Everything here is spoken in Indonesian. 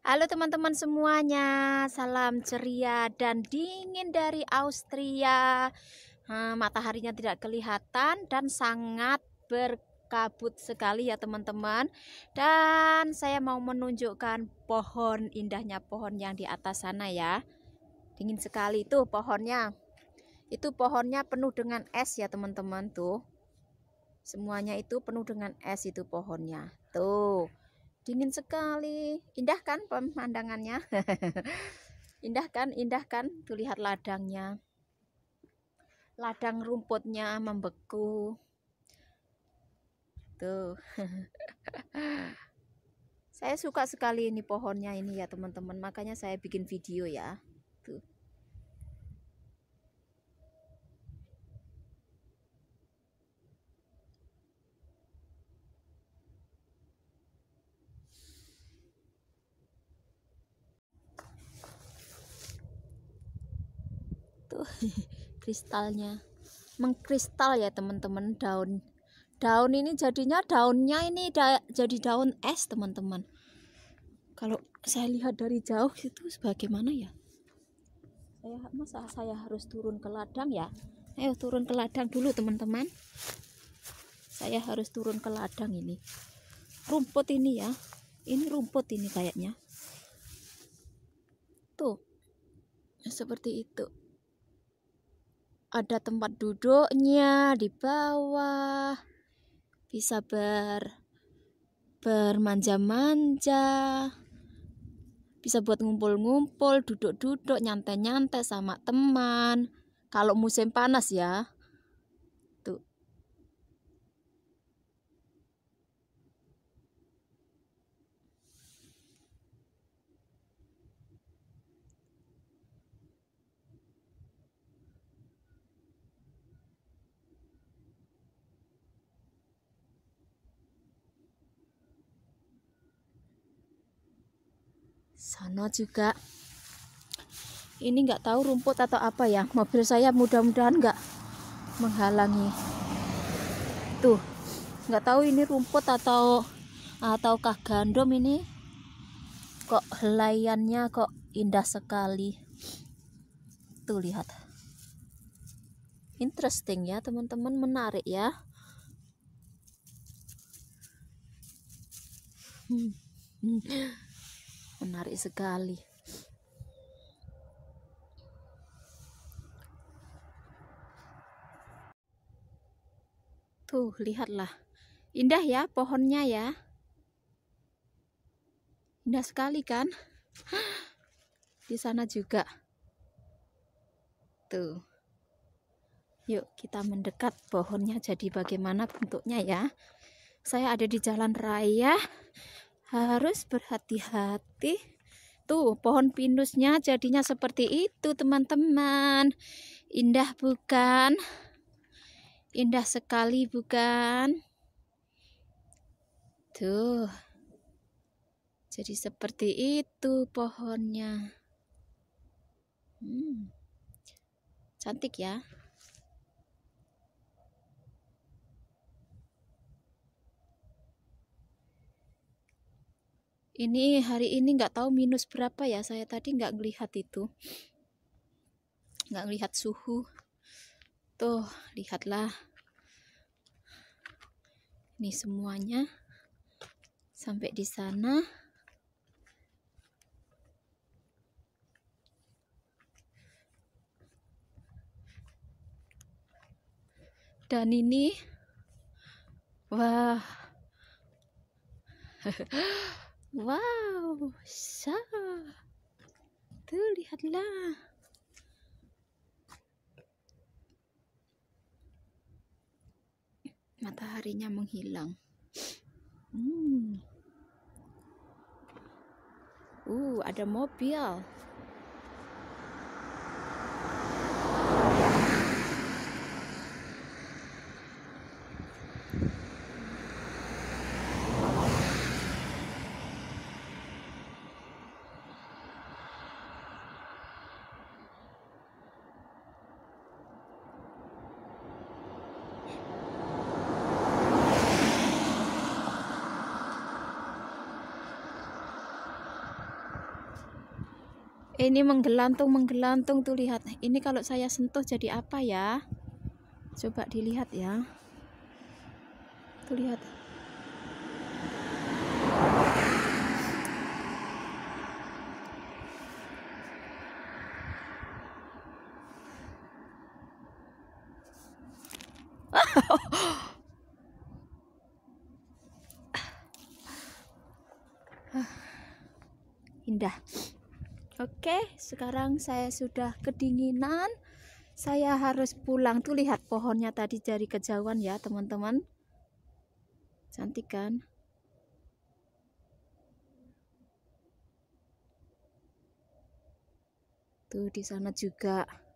Halo teman-teman semuanya, salam ceria dan dingin dari Austria. Eh, mataharinya tidak kelihatan dan sangat berkabut sekali ya teman-teman. Dan saya mau menunjukkan pohon indahnya pohon yang di atas sana ya. Dingin sekali tuh pohonnya. Itu pohonnya penuh dengan es ya teman-teman tuh. Semuanya itu penuh dengan es itu pohonnya. Tuh dingin sekali indah kan pemandangannya indah kan indah kan tuh lihat ladangnya ladang rumputnya membeku tuh saya suka sekali ini pohonnya ini ya teman-teman makanya saya bikin video ya itu kristalnya mengkristal ya teman-teman daun daun ini jadinya daunnya ini da jadi daun es teman-teman kalau saya lihat dari jauh itu sebagaimana ya saya masa saya harus turun ke ladang ya ayo turun ke ladang dulu teman-teman saya harus turun ke ladang ini rumput ini ya ini rumput ini kayaknya tuh seperti itu ada tempat duduknya di bawah bisa ber bermanja-manja bisa buat ngumpul-ngumpul duduk-duduk nyantai-nyantai sama teman kalau musim panas ya sana juga ini nggak tahu rumput atau apa ya mobil saya mudah-mudahan nggak menghalangi tuh nggak tahu ini rumput atau ataukah gandum ini kok helaiannya kok indah sekali tuh lihat interesting ya teman-teman menarik ya hmm. hmm menarik sekali tuh lihatlah indah ya pohonnya ya indah sekali kan di sana juga tuh yuk kita mendekat pohonnya jadi bagaimana bentuknya ya saya ada di jalan raya harus berhati-hati tuh pohon pinusnya jadinya seperti itu teman-teman indah bukan indah sekali bukan tuh jadi seperti itu pohonnya hmm. cantik ya ini hari ini nggak tahu minus berapa ya saya tadi nggak ngelihat itu nggak ngelihat suhu tuh lihatlah ini semuanya sampai di sana dan ini wah Wow, sah. Tuh lihatlah. Mataharinya menghilang. Hmm. Uh, ada mobil. ini menggelantung menggelantung tuh lihat ini kalau saya sentuh jadi apa ya coba dilihat ya tuh lihat ah. Ah. indah Oke, sekarang saya sudah kedinginan. Saya harus pulang. Tuh lihat pohonnya tadi dari kejauhan ya, teman-teman. Cantik kan? Tuh di sana juga.